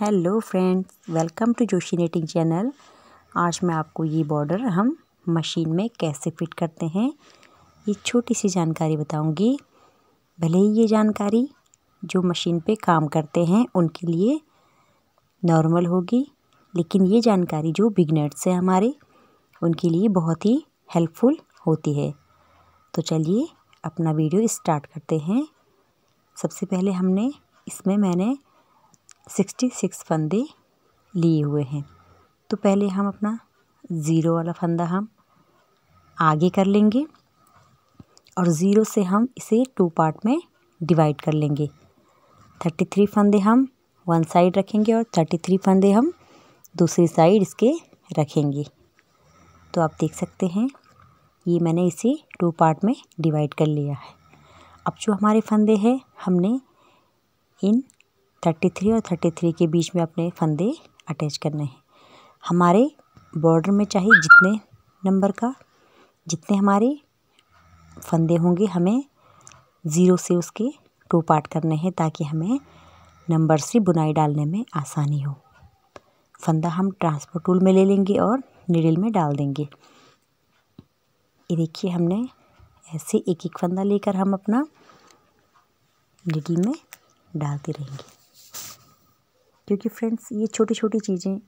hello friends welcome to Joshi knitting channel आज मैं आपको ये बॉर्डर हम मशीन में कैसे फिट करते हैं ये छोटी सी जानकारी बताऊंगी भले ही ये जानकारी जो मशीन पे काम करते हैं उनके लिए नॉर्मल होगी लेकिन ये जानकारी जो बिगनर्स हैं हमारे उनके लिए बहुत ही हेल्पफुल होती है तो चलिए अपना वीडियो स्टार्ट करते हैं सबसे पहले हमने इसमें मैंने सिक्सटी सिक्स फंदे लिए हुए हैं तो पहले हम अपना ज़ीरो वाला फंदा हम आगे कर लेंगे और ज़ीरो से हम इसे टू पार्ट में डिवाइड कर लेंगे थर्टी थ्री फंदे हम वन साइड रखेंगे और थर्टी थ्री फंदे हम दूसरी साइड इसके रखेंगे तो आप देख सकते हैं ये मैंने इसे टू पार्ट में डिवाइड कर लिया है अब जो हमारे फंदे हैं हमने इन थर्टी थ्री और थर्टी थ्री के बीच में अपने फंदे अटैच करने हैं हमारे बॉर्डर में चाहिए जितने नंबर का जितने हमारे फंदे होंगे हमें ज़ीरो से उसके टू पार्ट करने हैं ताकि हमें नंबर से बुनाई डालने में आसानी हो फंदा हम ट्रांसपोर्ट टूल में ले लेंगे और निडिल में डाल देंगे ये देखिए हमने ऐसे एक एक फंदा लेकर हम अपना निडिल में डालते रहेंगे क्योंकि फ्रेंड्स ये छोटी छोटी चीज़ें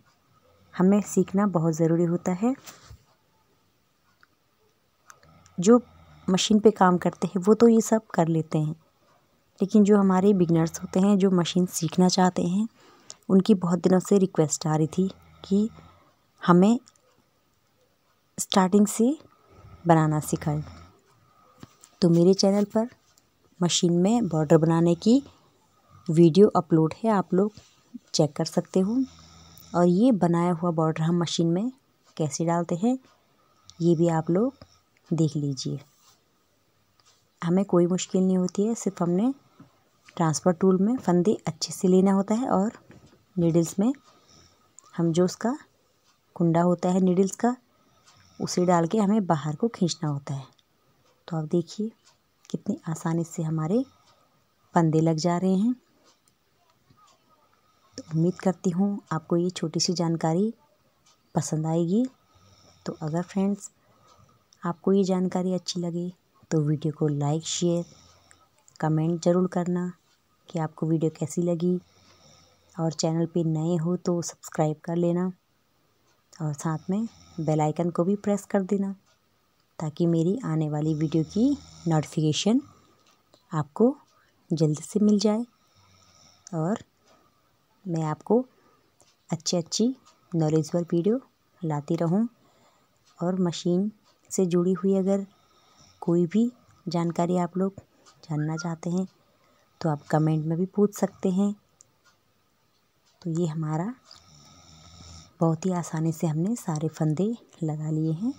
हमें सीखना बहुत ज़रूरी होता है जो मशीन पे काम करते हैं वो तो ये सब कर लेते हैं लेकिन जो हमारे बिगनर्स होते हैं जो मशीन सीखना चाहते हैं उनकी बहुत दिनों से रिक्वेस्ट आ रही थी कि हमें स्टार्टिंग से बनाना सिखाएं तो मेरे चैनल पर मशीन में बॉर्डर बनाने की वीडियो अपलोड है आप लोग चेक कर सकते हो और ये बनाया हुआ बॉर्डर हम मशीन में कैसे डालते हैं ये भी आप लोग देख लीजिए हमें कोई मुश्किल नहीं होती है सिर्फ हमने ट्रांसफ़र टूल में फंदे अच्छे से लेना होता है और नीडल्स में हम जो उसका कुंडा होता है नीडल्स का उसे डाल के हमें बाहर को खींचना होता है तो आप देखिए कितनी आसानी से हमारे फंदे लग जा रहे हैं उम्मीद करती हूँ आपको ये छोटी सी जानकारी पसंद आएगी तो अगर फ्रेंड्स आपको ये जानकारी अच्छी लगे तो वीडियो को लाइक शेयर कमेंट ज़रूर करना कि आपको वीडियो कैसी लगी और चैनल पे नए हो तो सब्सक्राइब कर लेना और साथ में बेल आइकन को भी प्रेस कर देना ताकि मेरी आने वाली वीडियो की नोटिफिकेशन आपको जल्दी से मिल जाए और मैं आपको अच्छी अच्छी नॉलेजबल वीडियो लाती रहूं और मशीन से जुड़ी हुई अगर कोई भी जानकारी आप लोग जानना चाहते हैं तो आप कमेंट में भी पूछ सकते हैं तो ये हमारा बहुत ही आसानी से हमने सारे फंदे लगा लिए हैं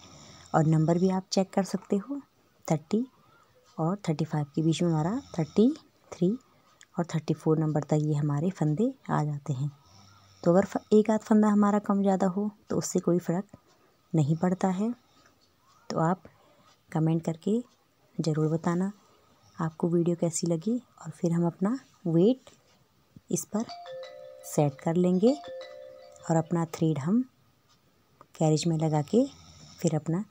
और नंबर भी आप चेक कर सकते हो थर्टी और थर्टी फाइव के बीच में हमारा थर्टी थ्री और थर्टी फोर नंबर तक ये हमारे फंदे आ जाते हैं तो अगर एक आध फंदा हमारा कम ज़्यादा हो तो उससे कोई फ़र्क नहीं पड़ता है तो आप कमेंट करके ज़रूर बताना आपको वीडियो कैसी लगी और फिर हम अपना वेट इस पर सेट कर लेंगे और अपना थ्रेड हम कैरेज में लगा के फिर अपना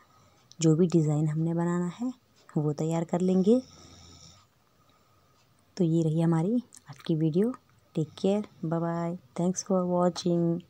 जो भी डिज़ाइन हमने बनाना है वो तैयार कर लेंगे तो ये रही हमारी आज की video take care bye bye thanks for watching